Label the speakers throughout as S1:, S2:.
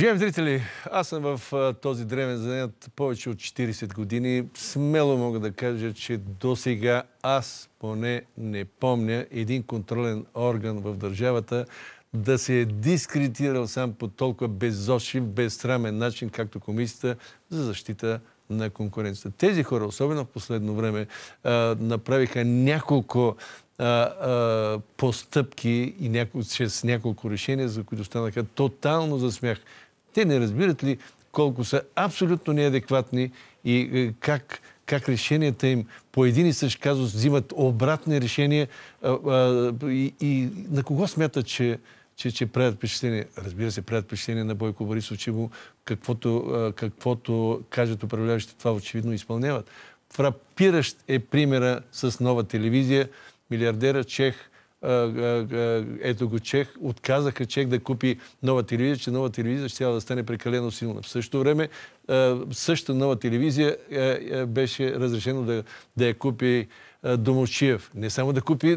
S1: Уважаеми зрители, аз съм в а, този древен занят повече от 40 години. Смело мога да кажа, че до сега аз поне не помня един контролен орган в държавата да се е дискредитирал сам по толкова беззошив, безсрамен начин, както Комисията за защита на конкуренцията. Тези хора, особено в последно време, а, направиха няколко постъпки и с няколко решения, за които станаха тотално засмях. Те не разбират ли колко са абсолютно неадекватни и е, как, как решенията им по един и същ казус взимат обратни решения а, а, и, и на кого смятат, че, че, че правят впечатление. Разбира се, правят впечатление на Бойко Борисов, че му каквото, каквото кажат управляващите, това очевидно изпълняват. Фрапиращ е примера с нова телевизия. Милиардера Чех ето го чех, отказаха чех да купи нова телевизия, че нова телевизия ще трябва да стане прекалено силна. В същото време същата нова телевизия беше разрешено да, да я купи Домочиев. Не само да купи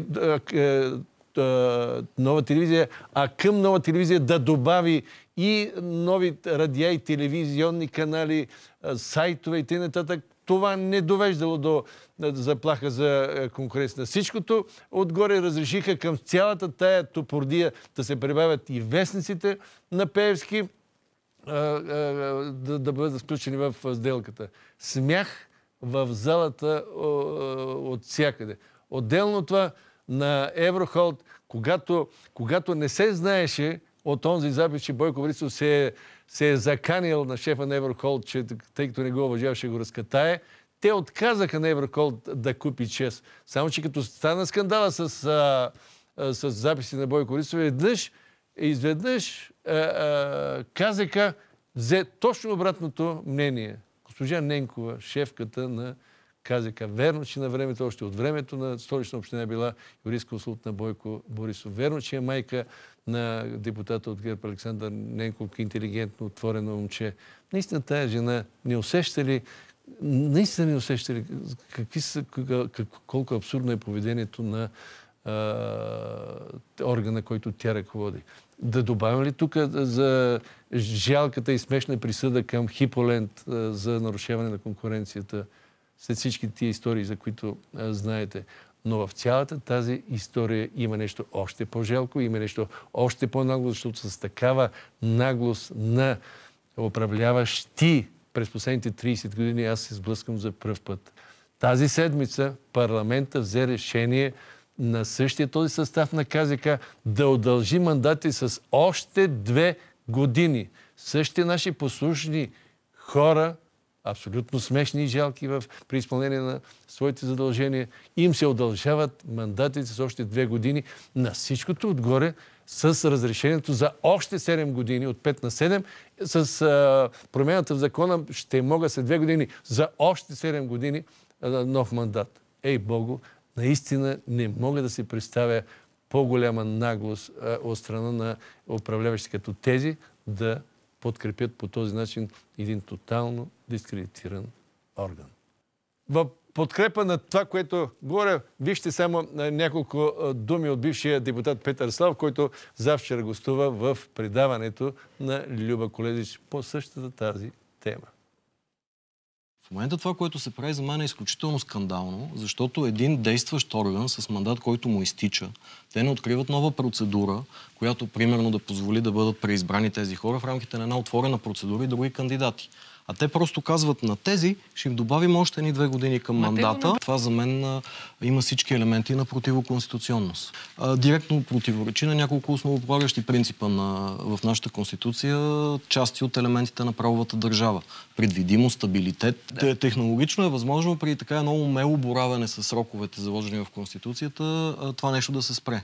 S1: нова телевизия, а към нова телевизия да добави и нови радиа и телевизионни канали, сайтове и т.н. Това не довеждало до е, заплаха за е, конкуренция. Всичкото отгоре разрешиха към цялата тая топордия да се прибавят и вестниците на Пеевски е, да, да бъдат включени в сделката. Смях в залата от всякъде. Отделно това на Еврохолд, когато, когато не се знаеше от този запис, че Бойко Борисов се е, се е заканил на шефа на Еврокол, че тъй като не го уважава, ще го разкатае. Те отказаха на Еврокол да купи чест. Само, че като стана скандала с, а, а, с записи на Бойко Борисов, еднъж, изведнъж а, а, взе точно обратното мнение. Госпожа Ненкова, шефката на КЗК. Верно, че на времето, още от времето на столична община е била консулт на Бойко Борисов. Верно, че е майка на депутата от ГЕРБ Александър Ненков, интелигентно, отворено момче. Наистина тая жена не усеща ли наистина не усеща ли какви са, как, колко абсурдно е поведението на а, органа, който тя ръководи. Да добавим ли тук за жалката и смешна присъда към Хиполент за нарушаване на конкуренцията след всички тия истории, за които а, знаете? Но в цялата тази история има нещо още по-желко, има нещо още по-нагло, защото с такава наглост на управляващи през последните 30 години аз се сблъскам за пръв път. Тази седмица парламента взе решение на същия този състав на КЗК да удължи мандати с още две години. Същите наши послушни хора абсолютно смешни и жалки в, при изпълнение на своите задължения. Им се удължават мандатите с още две години. На всичкото отгоре с разрешението за още 7 години, от 5 на 7, с а, промената в закона ще мога след две години за още 7 години а, нов мандат. Ей, Богу, наистина не мога да си представя по-голяма наглост а, от страна на управляващи като тези да подкрепят по този начин един тотално дискредитиран орган. В подкрепа на това, което говоря, вижте само няколко думи от бившия депутат Петър Слав, който завчера гостува в предаването на Люба Коледич по същата тази тема. В момента това, което се прави за мен е изключително скандално, защото един действащ орган с мандат, който му изтича, те не откриват нова процедура, която примерно да позволи да бъдат преизбрани тези хора в рамките на една отворена процедура и други кандидати. А те просто казват на тези, ще им добавим още едни-две години към мандата. Това за мен има всички елементи на противоконституционност. директно противоречи на няколко основополагащи принципа на, в нашата конституция, части от елементите на правовата държава. Предвидимо, стабилитет. Да. Технологично е възможно при така едно умело боравене с сроковете, заложени в конституцията, това нещо да се спре.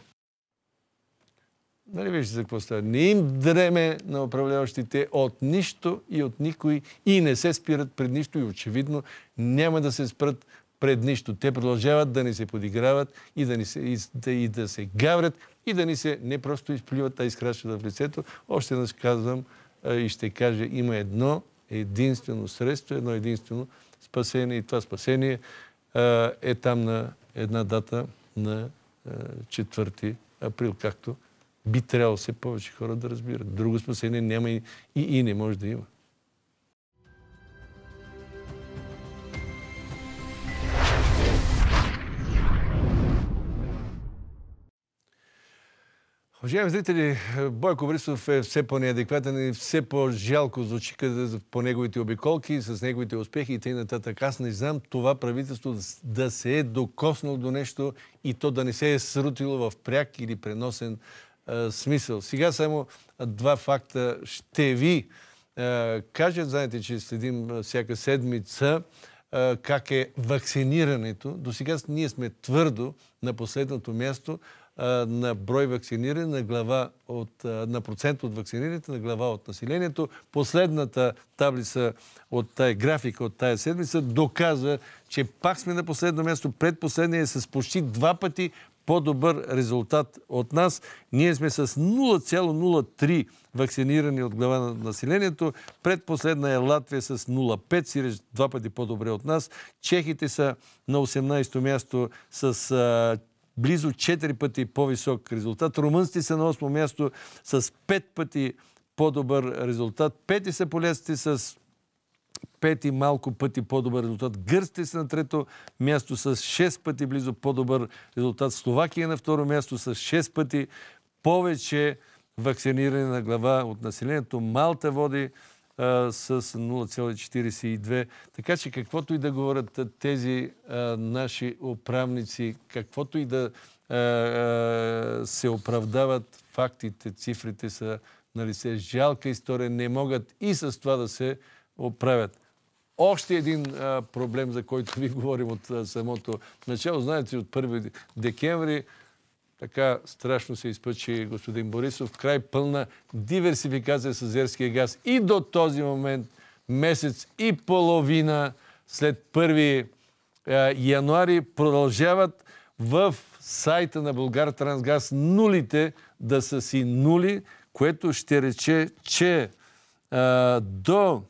S1: Нали вижте за какво става? Не им дреме на управляващите от нищо и от никой и не се спират пред нищо и очевидно няма да се спрат пред нищо. Те продължават да ни се подиграват и да, ни се, и, да, и да се гаврят и да ни се не просто изплюват, а изкрачват в лицето. Още нас казвам и ще кажа, има едно единствено средство, едно единствено спасение и това спасение е там на една дата на 4 април, както би трябвало все повече хора да разбират. Друго спасение няма и, и, и не може да има. Уважаеми зрители, Бойко Борисов е все по-неадекватен и все по-жалко звучи по неговите обиколки, с неговите успехи и т.н. Аз не знам това правителство да се е докоснало до нещо и то да не се е срутило в пряк или преносен смисъл. Сега само два факта ще ви кажат. кажа. Знаете, че следим всяка седмица как е вакцинирането. До сега ние сме твърдо на последното място на брой вакцинирани, на, глава от, на процент от вакцинираните, на глава от населението. Последната таблица от тая графика от тая седмица доказва, че пак сме на последно място. Предпоследния е с почти два пъти по-добър резултат от нас. Ние сме с 0,03 вакцинирани от глава на населението. Предпоследна е Латвия с 0,5, сиреч два пъти по-добре от нас. Чехите са на 18-то място с а, близо 4 пъти по-висок резултат. Румънците са на 8 място с 5 пъти по-добър резултат. Пети са поляците с пети малко пъти по-добър резултат. Гърците са на трето място с 6 пъти близо по-добър резултат. Словакия е на второ място с 6 пъти повече вакциниране на глава от населението. Малта води а, с 0,42. Така че каквото и да говорят тези а, наши управници, каквото и да а, се оправдават фактите, цифрите са на лице. Жалка история. Не могат и с това да се оправят. Още един а, проблем, за който ви говорим от а, самото начало. Знаете, от 1 декември така страшно се изпъчи господин Борисов. Край пълна диверсификация с азерския газ. И до този момент месец и половина след 1 а, януари продължават в сайта на Българ Трансгаз нулите да са си нули, което ще рече, че а, до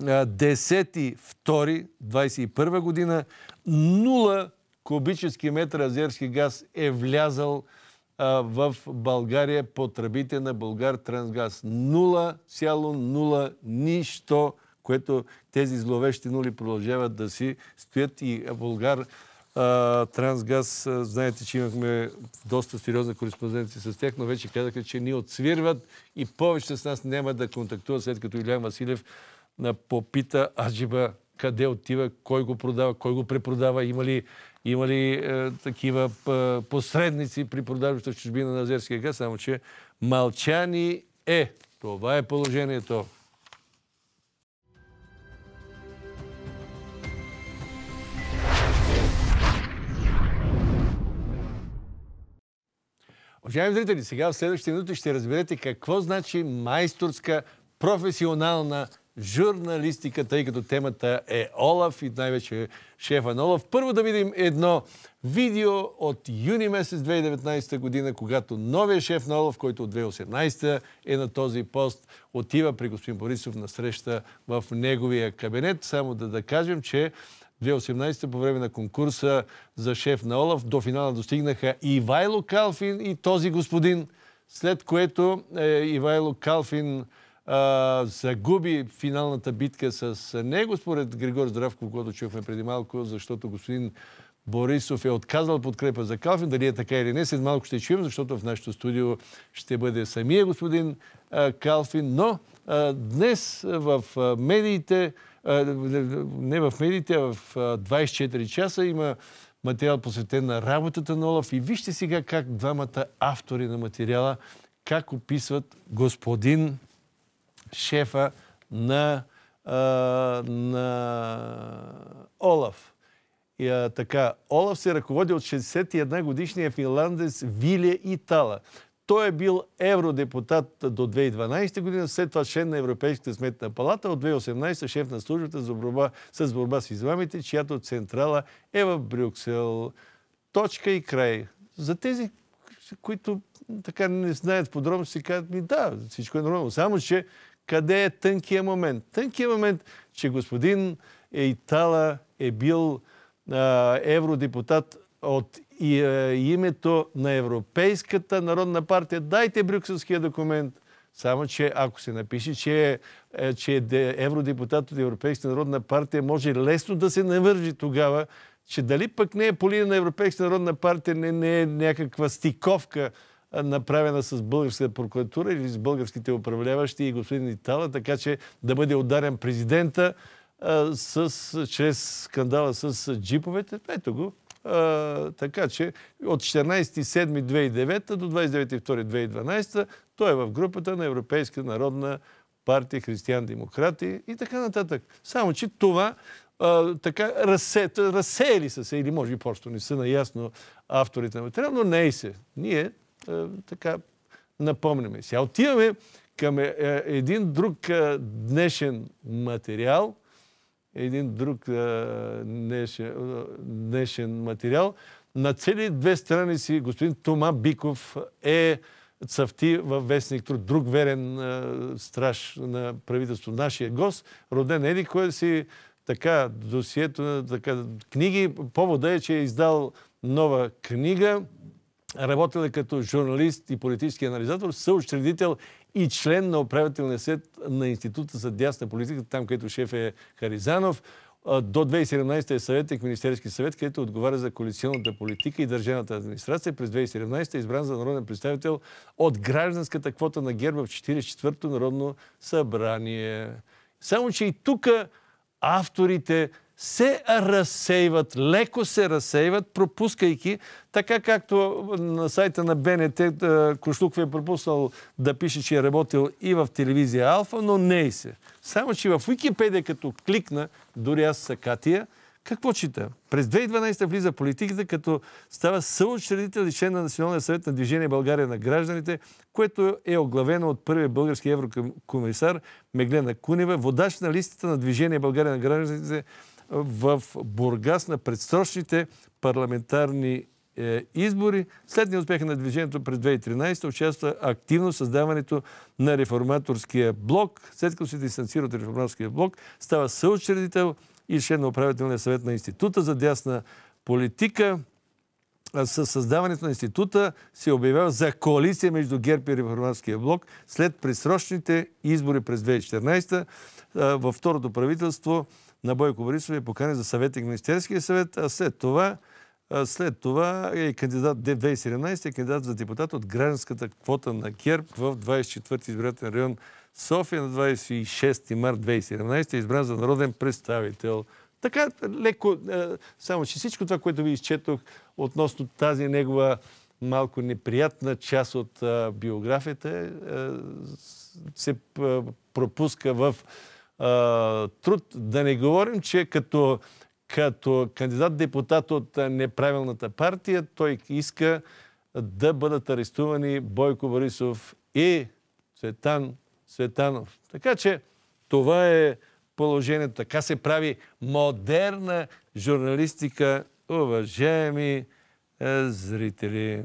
S1: 10.2.21 година 0 кубически метра азерски газ е влязал в България по тръбите на Българ Трансгаз. 0,0 нищо, което тези зловещи нули продължават да си стоят и Българ Трансгаз, знаете, че имахме доста сериозна кореспонденция с тях, но вече казаха, че ни отсвирват и повече с нас няма да контактува, след като Илян Василев попита Аджиба къде отива, кой го продава, кой го препродава, има ли, има ли е, такива е, посредници при продажбата в чужбина на азерския газ, само че мълчани е. Това е положението. Уважаеми зрители, сега в следващите минути ще разберете какво значи майсторска професионална журналистика, тъй като темата е Олаф и най-вече шефа на Олаф. Първо да видим едно видео от юни месец 2019 година, когато новия шеф на Олаф, който от 2018 е на този пост, отива при господин Борисов на среща в неговия кабинет. Само да, да кажем, че 2018 по време на конкурса за шеф на Олаф до финала достигнаха и Вайло Калфин и този господин, след което е, Ивайло Калфин а, загуби финалната битка с него, според Григор Здравко, когато чухме преди малко, защото господин Борисов е отказал подкрепа за Калфин. Дали е така или не, след малко ще чуем, защото в нашото студио ще бъде самия господин а, Калфин. Но а, днес в а, медиите, не в медиите, а в 24 часа има материал посветен на работата на Олаф. И вижте сега как двамата автори на материала, как описват господин шефа на, а, на Олаф. И, а, така, Олаф се ръководи от 61 годишния финландец Виле Итала. Той е бил евродепутат до 2012 година, след това член на Европейската сметна палата, от 2018 шеф на службата за борба, с борба с измамите, чиято централа е в Брюксел. Точка и край. За тези, които така не знаят подробно, си казват ми да, всичко е нормално. Само, че къде е тънкият момент? Тънкият момент, че господин Ейтала е бил а, евродепутат от и, а, името на Европейската народна партия. Дайте брюкселския документ. Само, че ако се напише, че, е, че евродепутат от Европейската народна партия, може лесно да се навържи тогава, че дали пък не е полина на Европейската народна партия, не, не е някаква стиковка направена с българската прокуратура или с българските управляващи и господин Итала, така че да бъде ударен президента а, с, чрез скандала с джиповете. Ето го. А, така че от 14.7.2009 до 29.2.2012 той е в групата на Европейска народна партия Християн-демократи и така нататък. Само, че това а, така разсе, разсеяли са се или може би просто не са наясно авторите на материал, но не и се. Ние е, така напомняме. Сега отиваме към е, е, един друг днешен материал, един друг днешен, днешен материал. На цели две страници господин Тома Биков е цъфти във вестник труд, друг верен страж на правителство. Нашия гост, роден Еди, кой си така, досието, така, книги. Повода е, че е издал нова книга, Работил е като журналист и политически анализатор, съучредител и член на управителния съвет на Института за дясна политика, там където шеф е Харизанов. До 2017 е съветник Министерски съвет, където отговаря за коалиционната политика и държавната администрация. През 2017 е избран за народен представител от гражданската квота на ГЕРБ в 44-то Народно събрание. Само, че и тук авторите се разсейват, леко се разсейват, пропускайки, така както на сайта на БНТ е, Кошлук е пропуснал да пише, че е работил и в телевизия Алфа, но не и се. Само, че в Википедия, като кликна, дори аз са Катия, какво чита? През 2012 влиза политиката, като става съучредител и член на Националния съвет на движение България на гражданите, което е оглавено от първия български еврокомисар Меглена Кунева, водач на листата на движение България на гражданите в Бургас на предсрочните парламентарни е, избори. След неуспеха на движението през 2013 участва активно в създаването на реформаторския блок. След като се дистанцира от реформаторския блок, става съучредител и член на управителния съвет на Института за дясна политика. Със създаването на института се обявява за коалиция между ГЕРБ и реформаторския блок след предсрочните избори през 2014 във второто правителство на Бойко Борисов е поканен за съветник Министерския съвет, а след това, а след това е кандидат 2017 е кандидат за депутат от гражданската квота на КЕРБ в 24-ти избирателен район София на 26 март 2017 е избран за народен представител. Така леко, само че всичко това, което ви изчетох относно тази негова малко неприятна част от биографията, се пропуска в труд. Да не говорим, че като, като кандидат-депутат от неправилната партия, той иска да бъдат арестувани Бойко Борисов и Цветан Цветанов. Така че това е положението. Така се прави модерна журналистика, уважаеми зрители.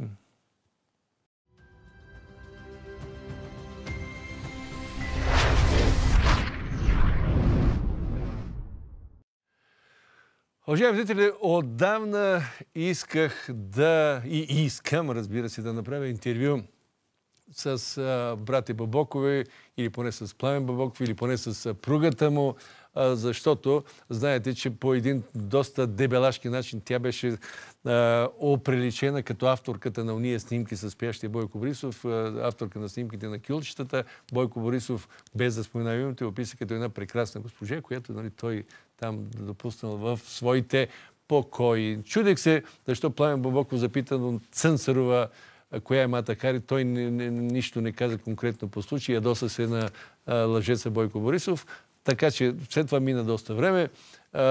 S1: Уважаеми зрители, отдавна исках да и искам, разбира се, да направя интервю с а, брати Бабокови, или поне с Пламен Бабоков, или поне с съпругата пругата му, а, защото знаете, че по един доста дебелашки начин тя беше а, оприличена като авторката на уния снимки с пящия Бойко Борисов, а, авторка на снимките на кюлчетата. Бойко Борисов, без да споменаваме, те описа като една прекрасна госпожа, която нали, той там допуснал в своите покои. Чудех се, защо Пламен Бобоков запита от Цънцарова, коя е Мата Хари, той нищо не каза конкретно по случай, ядоса се на а, лъжеца Бойко Борисов, така че след това мина доста време а,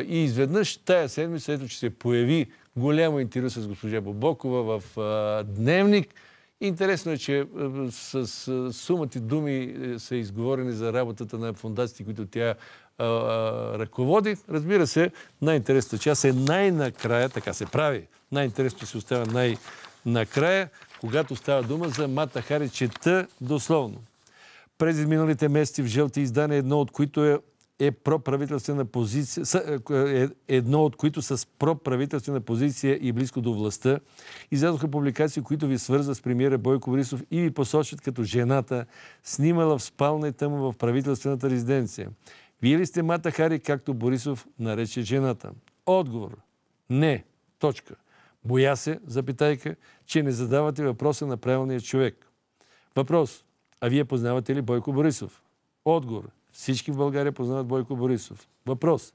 S1: и изведнъж тая седмица, ето че се появи голямо интервю с госпожа Бобокова в а, Дневник. Интересно е, че с, с сумати думи е, са изговорени за работата на фундациите, които тя ръководи. Разбира се, най-интересната е, част е най-накрая, така се прави. Най-интересното се остава най-накрая, когато става дума за Мата Хари, чета дословно. През миналите месеци в жълти издания, едно от които е е проправителствена позиция, е, е едно от които с проправителствена позиция и близко до властта, излязоха публикации, които ви свързват с премиера Бойко Борисов и ви посочат като жената, снимала в спалната му в правителствената резиденция. Вие ли сте Мата Хари, както Борисов нарече жената? Отговор. Не. Точка. Боя се, запитайка, че не задавате въпроса на правилния човек. Въпрос. А вие познавате ли Бойко Борисов? Отговор. Всички в България познават Бойко Борисов. Въпрос.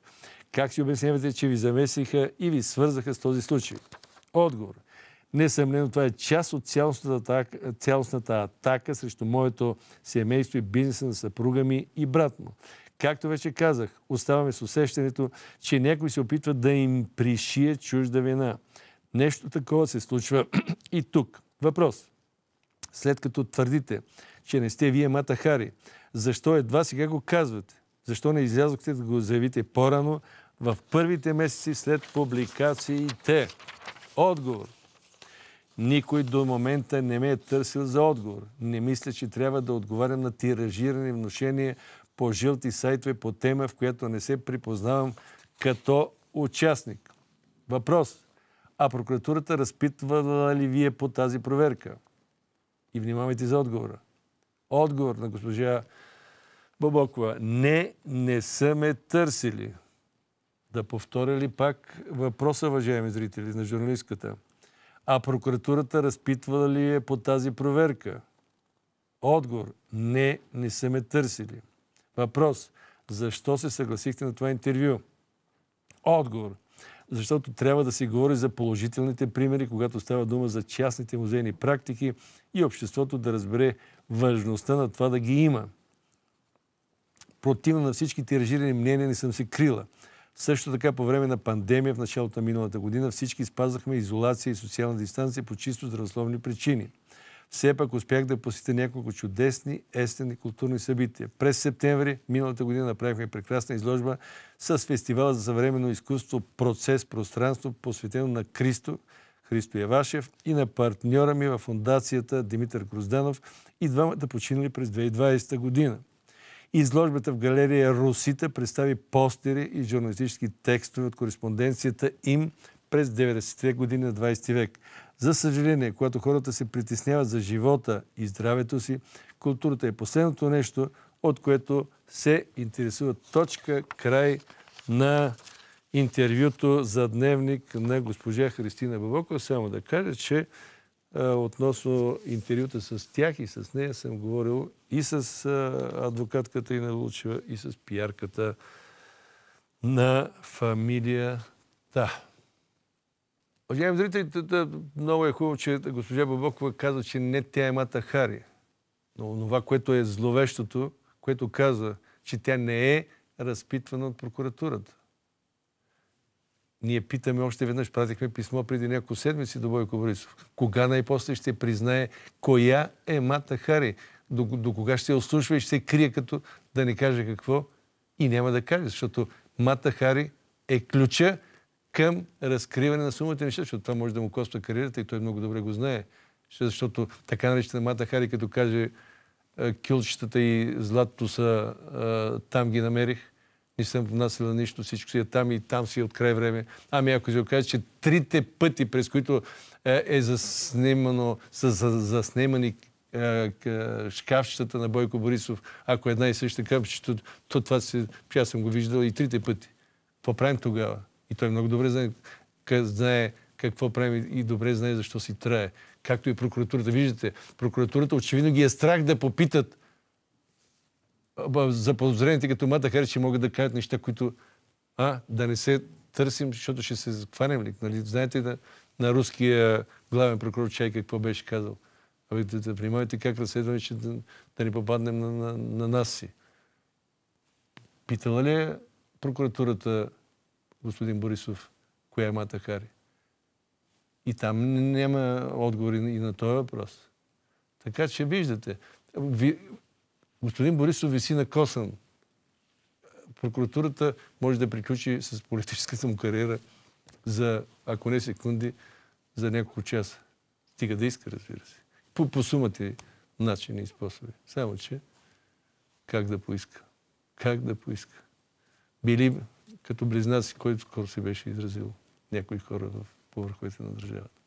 S1: Как си обяснявате, че ви замесиха и ви свързаха с този случай? Отговор. Несъмнено това е част от цялостната атака, цялостната атака срещу моето семейство и бизнеса на съпруга ми и брат му. Както вече казах, оставаме с усещането, че някой се опитва да им пришие чужда вина. Нещо такова се случва и тук. Въпрос. След като твърдите, че не сте вие Мата Хари, защо едва сега го казвате? Защо не излязохте да го заявите по-рано, в първите месеци след публикациите? Отговор. Никой до момента не ме е търсил за отговор. Не мисля, че трябва да отговарям на тиражирани вношения по жълти сайтове по тема, в която не се припознавам като участник. Въпрос. А прокуратурата разпитвала ли вие по тази проверка? И внимавайте за отговора. Отговор на госпожа Бобокова. Не, не са ме търсили. Да повторя ли пак въпроса, уважаеми зрители, на журналистката? А прокуратурата разпитвала ли е по тази проверка? Отговор. Не, не са ме търсили. Въпрос. Защо се съгласихте на това интервю? Отговор. Защото трябва да се говори за положителните примери, когато става дума за частните музейни практики и обществото да разбере важността на това да ги има. Противно на всички тиражирани мнения не съм се крила. Също така по време на пандемия в началото на миналата година всички спазвахме изолация и социална дистанция по чисто здравословни причини – все пак успях да посетя няколко чудесни естени културни събития. През септември миналата година направихме прекрасна изложба с фестивала за съвременно изкуство «Процес пространство», посветено на Кристо, Христо Явашев и на партньора ми в фундацията Димитър Грузданов и двамата починали през 2020 година. Изложбата в галерия Русита представи постери и журналистически текстове от кореспонденцията им през 90-те години на 20 век. За съжаление, когато хората се притесняват за живота и здравето си, културата е последното нещо, от което се интересува точка, край на интервюто за дневник на госпожа Христина Бабокова. Само да кажа, че относно интервюта с тях и с нея съм говорил и с адвокатката Ина Лучева, и с пиарката на фамилията. Уважаеми зрители, много е хубаво, че госпожа Бабокова каза, че не тя е Мата Хари. Но това, което е зловещото, което каза, че тя не е разпитвана от прокуратурата. Ние питаме още веднъж, пратихме писмо преди няколко седмици до Бойко Борисов. Кога най-после ще признае коя е Мата Хари? До, до кога ще я ослушва и ще се крие като да не каже какво? И няма да каже, защото Мата Хари е ключа към разкриване на сумата неща, защото това може да му коства кариерата и той много добре го знае. Защото така наречена Мата Хари, като каже кюлчетата и златото са там ги намерих, не съм внасяла нищо, всичко си е там и там си е от край време. Ами ако се окаже, че трите пъти, през които е, заснемано, заснимано, са заснемани шкафчетата на Бойко Борисов, ако една и съща къмчето, то това си, аз съм го виждал и трите пъти. Какво правим тогава? И той много добре знае, знае какво правим и добре знае защо си трае. Както и прокуратурата. Виждате, прокуратурата очевидно ги е страх да попитат за подозрените като Мата Хари, че могат да кажат неща, които а, да не се търсим, защото ще се захванем ли. Нали? Знаете на, на руския главен прокурор Чай какво беше казал. Абе, да, да внимавайте как разследваме, че да, да не попаднем на, на, на нас си. Питала ли е прокуратурата господин Борисов, коя е Мата Хари. И там няма отговори и на този въпрос. Така че виждате, ви, господин Борисов виси на косъм. Прокуратурата може да приключи с политическата му кариера за, ако не секунди, за няколко часа. Стига да иска, разбира се. По, по сумата начини и способи. Само, че как да поиска? Как да поиска? Били като близнаци, който скоро си беше изразил някои хора в повърховете на държавата.